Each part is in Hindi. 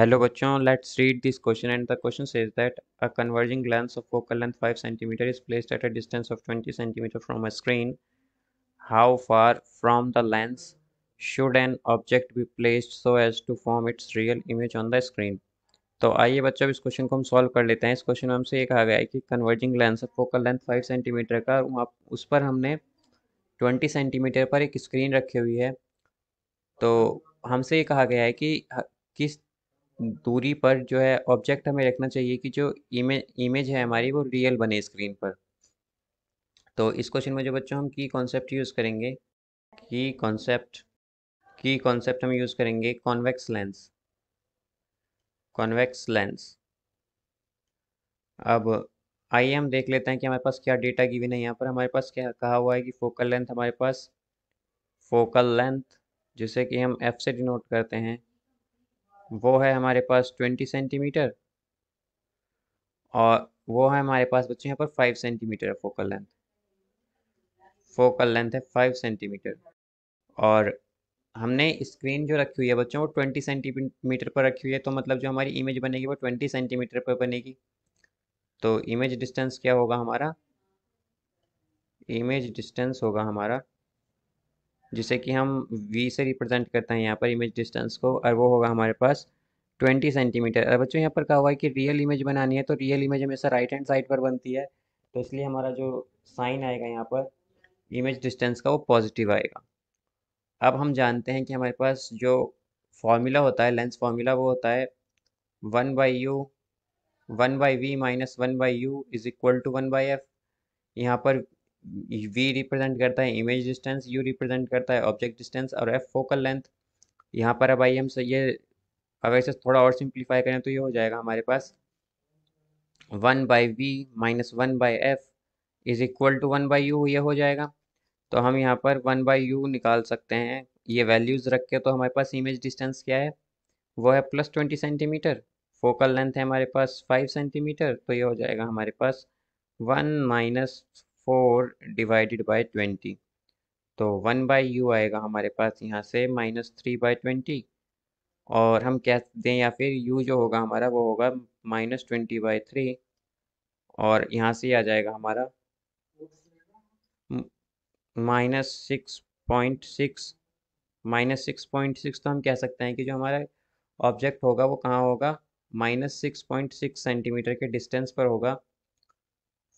हेलो बच्चों let's read this question and the question says that a converging lens of focal length 5 centimetre is placed at a distance of 20 centimetre from a screen how far from the lens should an object be placed so as to form its real image on the screen तो आइए बच्चों अब इस क्वेश्चन को हम सॉल्व कर लेते हैं इस क्वेश्चन में हमसे ये कहा गया है कि converging lens of focal length five centimetre का आप उस पर हमने ट्वेंटी सेंटीमीटर पर एक स्क्रीन रखी हुई है तो हमसे ये कहा गया है कि किस दूरी पर जो है ऑब्जेक्ट हमें रखना चाहिए कि जो इमेज इमेज है हमारी वो रियल बने स्क्रीन पर तो इस क्वेश्चन में जो बच्चों हम की कॉन्सेप्ट यूज़ करेंगे की कॉन्सेप्ट की कॉन्सेप्ट हम यूज़ करेंगे कॉन्वेक्स लेंस कॉन्वेक्स लेंस अब आइए हम देख लेते हैं कि हमारे पास क्या डेटा गिवन है यहाँ पर हमारे पास क्या कहा हुआ है कि फोकल लेंथ हमारे पास फोकल लेंथ जिसे कि हम एफ से डिनोट करते हैं वो है हमारे पास ट्वेंटी सेंटीमीटर और वो है हमारे पास बच्चों यहाँ पर five centimetre focal length focal length है फाइव सेंटीमीटर और हमने स्क्रीन जो रखी हुई है बच्चों वो ट्वेंटी सेंटीमीटर पर रखी हुई है तो मतलब जो हमारी इमेज बनेगी वो ट्वेंटी सेंटीमीटर पर बनेगी तो इमेज डिस्टेंस क्या होगा हमारा इमेज डिस्टेंस होगा हमारा जिसे कि हम वी से रिप्रेजेंट करते हैं यहाँ पर इमेज डिस्टेंस को और वो होगा हमारे पास ट्वेंटी सेंटीमीटर और बच्चों यहाँ पर कहा हुआ है कि रियल इमेज बनानी है तो रियल इमेज हमेशा राइट हैंड साइड पर बनती है तो इसलिए हमारा जो साइन आएगा यहाँ पर इमेज डिस्टेंस का वो पॉजिटिव आएगा अब हम जानते हैं कि हमारे पास जो फॉर्मूला होता है लेंस फॉर्मूला वो होता है one by U one by V minus one by U is equal to one by F यहाँ पर वी रिप्रेजेंट करता है इमेज डिस्टेंस यू रिप्रेजेंट करता है ऑब्जेक्ट डिस्टेंस और एफ फोकल लेंथ यहाँ पर अब आई हम ये अगर इसे थोड़ा और सिंप्लीफाई करें तो ये हो जाएगा हमारे पास one by V minus one by F is equal to one by U ये हो जाएगा तो हम यहाँ पर वन बाई यू निकाल सकते हैं ये वैल्यूज़ रख के तो हमारे पास इमेज डिस्टेंस क्या है वो है plus twenty centimetre focal length है हमारे पास फाइव सेंटीमीटर तो ये हो जाएगा हमारे पास one minus four divided by twenty तो वन बाई यू आएगा हमारे पास यहाँ से माइनस थ्री बाई ट्वेंटी और हम कह दें या फिर यू जो होगा हमारा वो होगा माइनस ट्वेंटी बाई थ्री और यहाँ से आ जाएगा हमारा minus six point six minus six point six तो हम कह सकते हैं कि जो हमारा ऑब्जेक्ट होगा वो कहाँ होगा minus six point six centimetre के डिस्टेंस पर होगा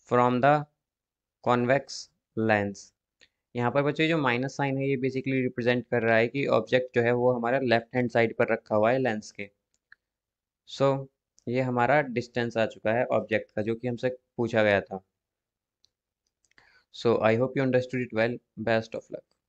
फ्रॉम द कॉन्वेक्स लेंस यहाँ पर बच्चों जो माइनस साइन है ये बेसिकली रिप्रेजेंट कर रहा है कि ऑब्जेक्ट जो है वो हमारा लेफ्ट हैंड साइड पर रखा हुआ है लेंस के सो so, ये हमारा डिस्टेंस आ चुका है ऑब्जेक्ट का जो कि हमसे पूछा गया था so I hope you understood it well best of luck